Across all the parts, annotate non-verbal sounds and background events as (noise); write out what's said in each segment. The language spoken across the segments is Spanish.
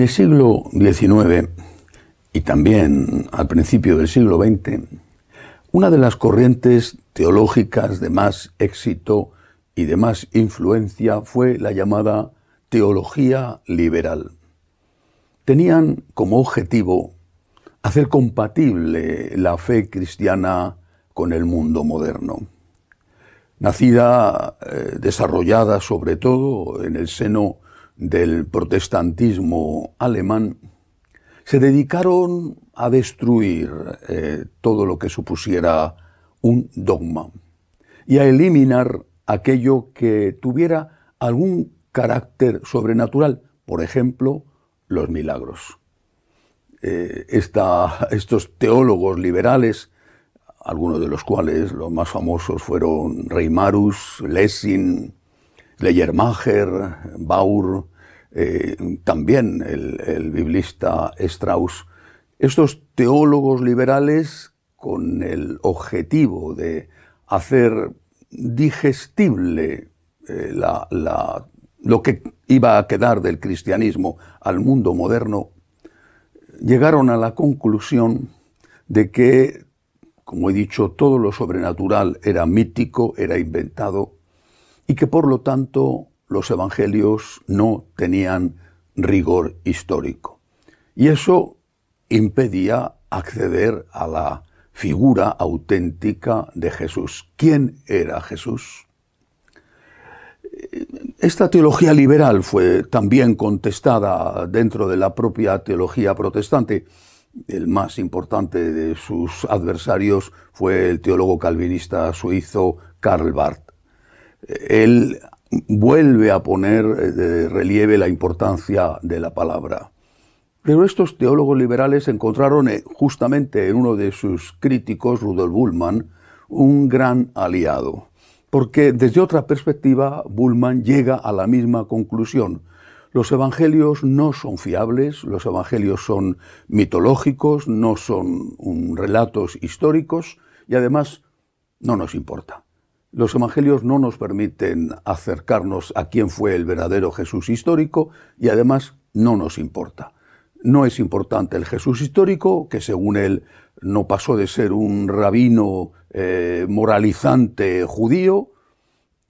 En el siglo XIX y también al principio del siglo XX, una de las corrientes teológicas de más éxito y de más influencia fue la llamada teología liberal. Tenían como objetivo hacer compatible la fe cristiana con el mundo moderno. Nacida, eh, desarrollada sobre todo en el seno del protestantismo alemán, se dedicaron a destruir eh, todo lo que supusiera un dogma y a eliminar aquello que tuviera algún carácter sobrenatural, por ejemplo, los milagros. Eh, estos teólogos liberales, algunos de los cuales los más famosos fueron Reimarus, Lessing, Leyermacher, Baur, eh, también el, biblista Strauss, estos teólogos liberales con el objetivo de hacer digestible eh, lo que iba a quedar del cristianismo al mundo moderno, llegaron a la conclusión de que, como he dicho, todo lo sobrenatural era mítico, era inventado, y que por lo tanto los evangelios no tenían rigor histórico. Y eso impedía acceder a la figura auténtica de Jesús. ¿Quién era Jesús? Esta teología liberal fue también contestada dentro de la propia teología protestante. El más importante de sus adversarios fue el teólogo calvinista suizo Karl Barth. Él vuelve a poner eh, de relieve la importancia de la palabra. Pero estos teólogos liberales encontraron eh, justamente en uno de sus críticos, Rudolf Bullmann, un gran aliado, porque desde otra perspectiva Bullmann llega a la misma conclusión. Los evangelios no son fiables, los evangelios son mitológicos, no son relatos históricos y además no nos importa. Los evangelios no nos permiten acercarnos a quién fue el verdadero Jesús histórico y además no nos importa. No es importante el Jesús histórico, que según él no pasó de ser un rabino eh, moralizante judío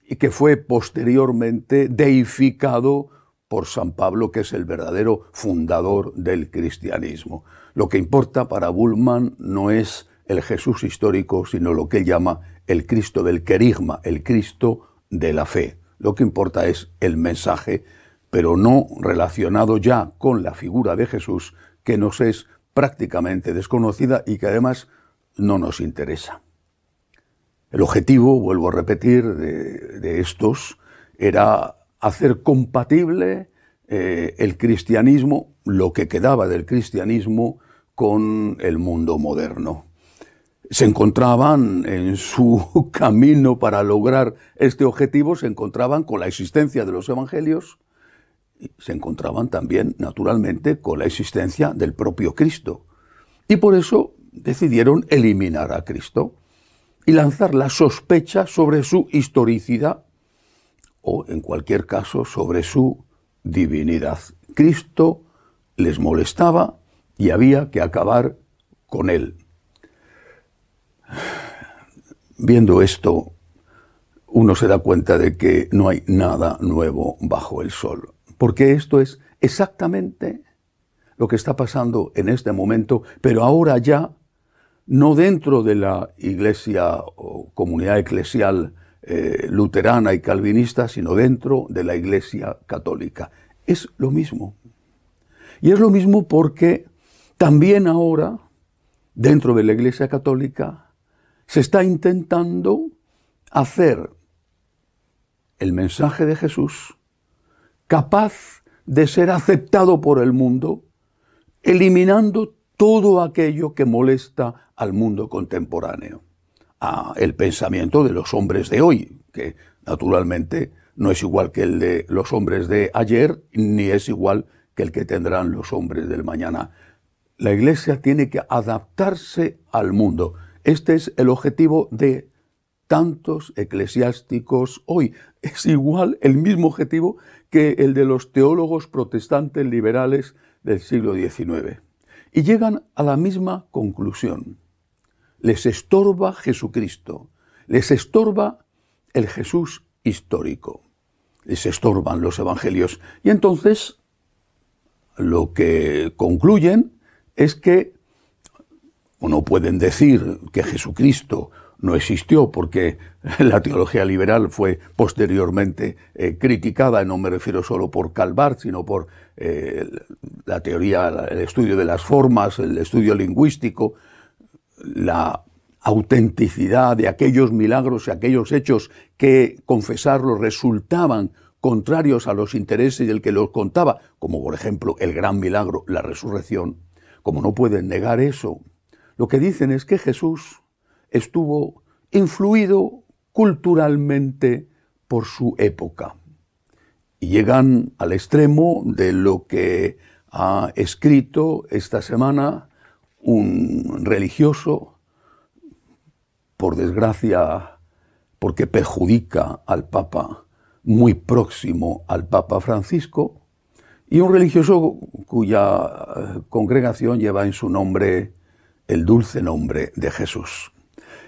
y que fue posteriormente deificado por San Pablo, que es el verdadero fundador del cristianismo. Lo que importa para Bullman no es el Jesús histórico, sino lo que él llama el Cristo del querigma, el Cristo de la fe. Lo que importa es el mensaje, pero no relacionado ya con la figura de Jesús, que nos es prácticamente desconocida y que además no nos interesa. El objetivo, vuelvo a repetir, de, estos era hacer compatible eh, el cristianismo, lo que quedaba del cristianismo, con el mundo moderno se encontraban en su (laughs) camino para lograr este objetivo, se encontraban con la existencia de los evangelios y se encontraban también, naturalmente, con la existencia del propio Cristo. Y por eso decidieron eliminar a Cristo y lanzar la sospecha sobre su historicidad o, en cualquier caso, sobre su divinidad. Cristo les molestaba y había que acabar con él. Viendo esto, uno se da cuenta de que no hay nada nuevo bajo el sol, porque esto es exactamente lo que está pasando en este momento, pero ahora ya no dentro de la iglesia o comunidad eclesial eh, luterana y calvinista, sino dentro de la iglesia católica. Es lo mismo. Y es lo mismo porque también ahora, dentro de la iglesia católica, se está intentando hacer el mensaje de Jesús capaz de ser aceptado por el mundo, eliminando todo aquello que molesta al mundo contemporáneo, a el pensamiento de los hombres de hoy, que naturalmente no es igual que el de los hombres de ayer, ni es igual que el que tendrán los hombres del mañana. La Iglesia tiene que adaptarse al mundo. Este es el objetivo de tantos eclesiásticos hoy. Es igual el mismo objetivo que el de los teólogos protestantes liberales del siglo XIX. Y llegan a la misma conclusión. Les estorba Jesucristo, les estorba el Jesús histórico, les estorban los evangelios. Y entonces lo que concluyen es que o no pueden decir que Jesucristo no existió porque (laughs) la teología liberal fue posteriormente eh, criticada criticada, no me refiero solo por Calvart, sino por eh, la teoría, el estudio de las formas, el estudio lingüístico, la autenticidad de aquellos milagros y aquellos hechos que, confesarlos resultaban contrarios a los intereses del que los contaba, como por ejemplo el gran milagro, la resurrección, como no pueden negar eso, lo que dicen es que Jesús estuvo influido culturalmente por su época. Y llegan al extremo de lo que ha escrito esta semana un religioso, por desgracia, porque perjudica al Papa, muy próximo al Papa Francisco, y un religioso cuya eh, congregación lleva en su nombre el dulce nombre de Jesús.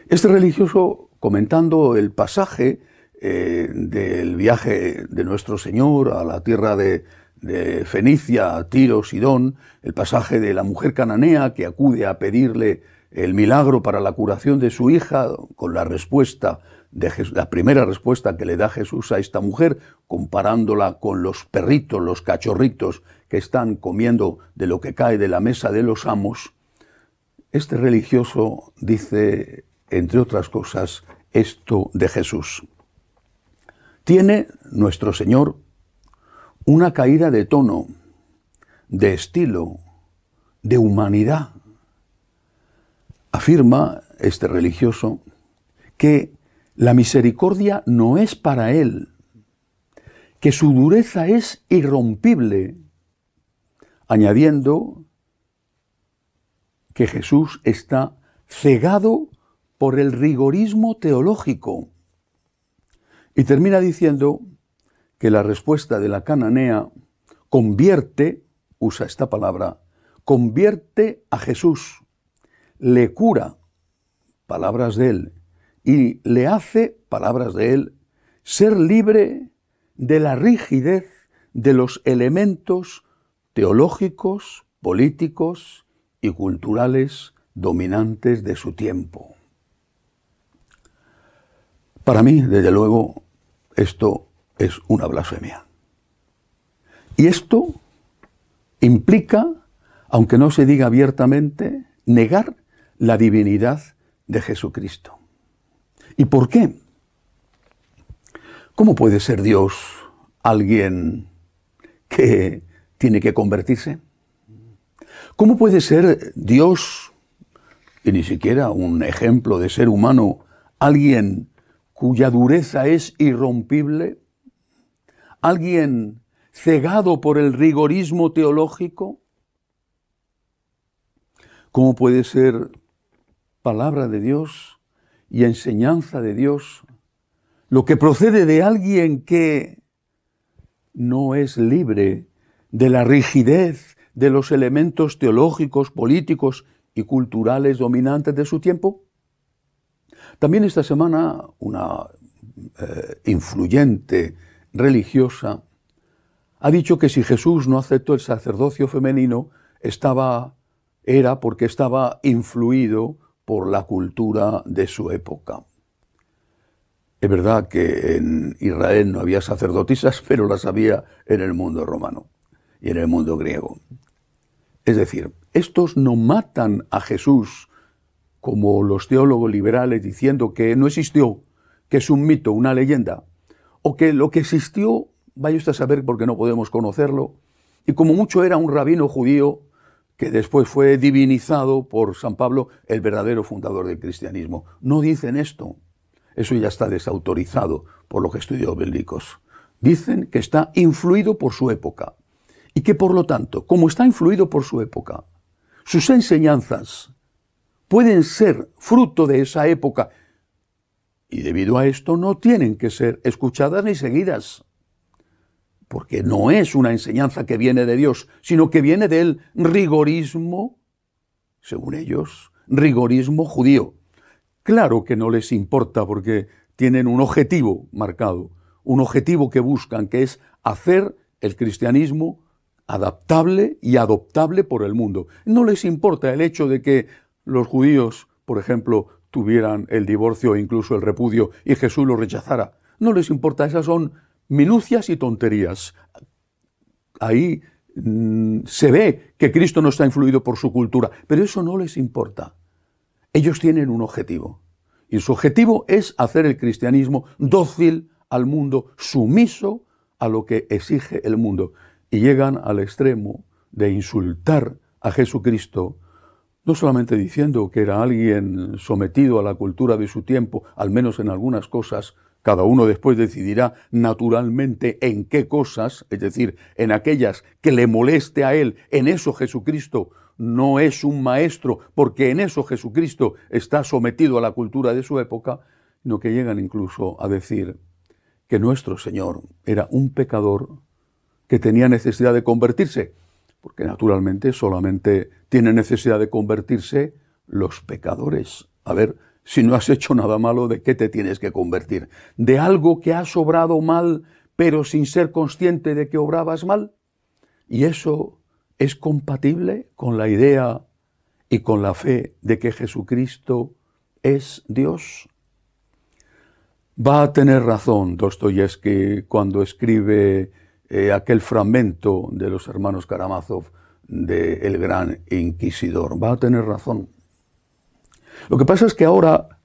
Este religioso, comentando el pasaje eh, del viaje de nuestro Señor a la tierra de, Fenicia, Tiro, Sidón, el pasaje de la mujer cananea que acude a pedirle el milagro para la curación de su hija, con la respuesta de la primera respuesta que le da Jesús a esta mujer, comparándola con los perritos, los cachorritos que están comiendo de lo que cae de la mesa de los amos, este religioso dice, entre otras cosas, esto de Jesús. Tiene nuestro Señor una caída de tono, de estilo, de humanidad. Afirma este religioso que la misericordia no es para él, que su dureza es irrompible, añadiendo que Jesús está cegado por el rigorismo teológico. Y termina diciendo que la respuesta de la cananea convierte, usa esta palabra, convierte a Jesús, le cura, palabras de él, y le hace, palabras de él, ser libre de la rigidez de los elementos teológicos, políticos, y culturales dominantes de su tiempo. Para mí, desde luego, esto es una blasfemia. Y esto implica, aunque no se diga abiertamente, negar la divinidad de Jesucristo. ¿Y por qué? ¿Cómo puede ser Dios alguien que tiene que convertirse? ¿Cómo puede ser Dios, y ni siquiera un ejemplo de ser humano, alguien cuya dureza es irrompible? ¿Alguien cegado por el rigorismo teológico? ¿Cómo puede ser palabra de Dios y enseñanza de Dios lo que procede de alguien que no es libre de la rigidez de los elementos teológicos, políticos y culturales dominantes de su tiempo? También esta semana una eh, influyente religiosa ha dicho que si Jesús no aceptó el sacerdocio femenino, estaba, era porque estaba influido por la cultura de su época. Es verdad que en Israel no había sacerdotisas, (laughs) pero las había en el mundo romano y en el mundo griego. Es decir, estos no matan a Jesús como los teólogos liberales diciendo que no existió, que es un mito, una leyenda, o que lo que existió, vaya usted a saber porque no podemos conocerlo, y como mucho era un rabino judío que después fue divinizado por San Pablo, el verdadero fundador del cristianismo. No dicen esto. Eso ya está desautorizado por lo que estudió Dicen que está influido por su época y que por lo tanto, como está influido por su época, sus enseñanzas pueden ser fruto de esa época y debido a esto no tienen que ser escuchadas ni seguidas, porque no es una enseñanza que viene de Dios, sino que viene del rigorismo, según ellos, rigorismo judío. Claro que no les importa porque tienen un objetivo marcado, un objetivo que buscan, que es hacer el cristianismo adaptable y adoptable por el mundo. No les importa el hecho de que los judíos, por ejemplo, tuvieran el divorcio e incluso el repudio y Jesús lo rechazara. No les importa, esas son minucias y tonterías. Ahí mm, se ve que Cristo no está influido por su cultura, pero eso no les importa. Ellos tienen un objetivo y su objetivo es hacer el cristianismo dócil al mundo, sumiso a lo que exige el mundo y llegan al extremo de insultar a Jesucristo, no solamente diciendo que era alguien sometido a la cultura de su tiempo, al menos en algunas cosas, cada uno después decidirá naturalmente en qué cosas, es decir, en aquellas que le moleste a él, en eso Jesucristo no es un maestro, porque en eso Jesucristo está sometido a la cultura de su época, sino que llegan incluso a decir que nuestro Señor era un pecador que tenía necesidad de convertirse, porque naturalmente solamente tienen necesidad de convertirse los pecadores. A ver, si no has hecho nada malo, ¿de qué te tienes que convertir? ¿De algo que has obrado mal, pero sin ser consciente de que obrabas mal? Y eso es compatible con la idea y con la fe de que Jesucristo es Dios. Va a tener razón Dostoyevsky cuando escribe eh, aquel fragmento de los hermanos Karamazov de El Gran Inquisidor. Va a tener razón. Lo que pasa es que ahora,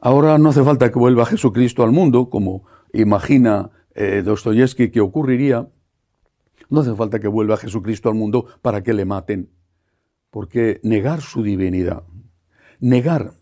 ahora no hace falta que vuelva Jesucristo al mundo, como imagina eh, Dostoyevsky que ocurriría. No hace falta que vuelva Jesucristo al mundo para que le maten. Porque negar su divinidad, negar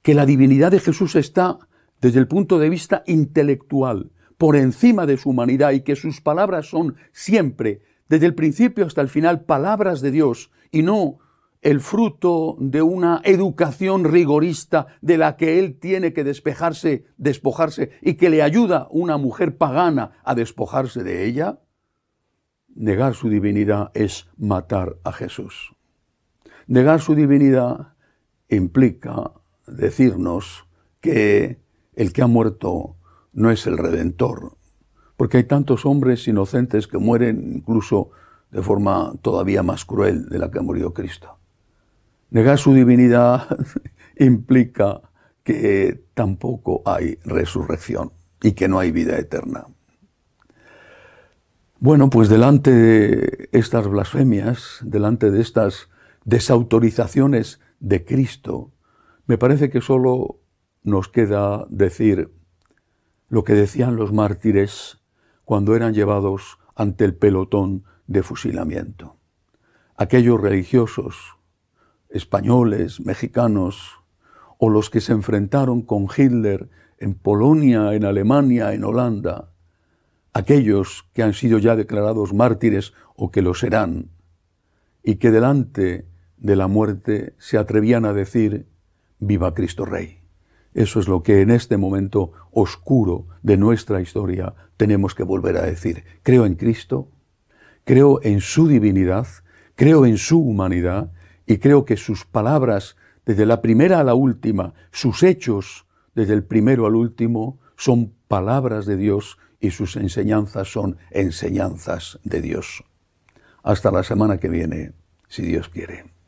que la divinidad de Jesús está desde el punto de vista intelectual, por encima de su humanidad y que sus palabras son siempre, desde el principio hasta el final, palabras de Dios y no el fruto de una educación rigorista de la que él tiene que despejarse, despojarse y que le ayuda una mujer pagana a despojarse de ella, negar su divinidad es matar a Jesús. Negar su divinidad implica decirnos que el que ha muerto no es el redentor, porque hay tantos hombres inocentes que mueren incluso de forma todavía más cruel de la que murió Cristo. Negar su divinidad (laughs) implica que tampoco hay resurrección y que no hay vida eterna. Bueno, pues delante de estas blasfemias, delante de estas desautorizaciones de Cristo, me parece que solo nos queda decir, lo que decían los mártires cuando eran llevados ante el pelotón de fusilamiento. Aquellos religiosos, españoles, mexicanos, o los que se enfrentaron con Hitler en Polonia, en Alemania, en Holanda, aquellos que han sido ya declarados mártires o que lo serán, y que delante de la muerte se atrevían a decir, viva Cristo Rey. Eso es lo que en este momento oscuro de nuestra historia tenemos que volver a decir. Creo en Cristo, creo en su divinidad, creo en su humanidad y creo que sus palabras, desde la primera a la última, sus hechos, desde el primero al último, son palabras de Dios y sus enseñanzas son enseñanzas de Dios. Hasta la semana que viene, si Dios quiere.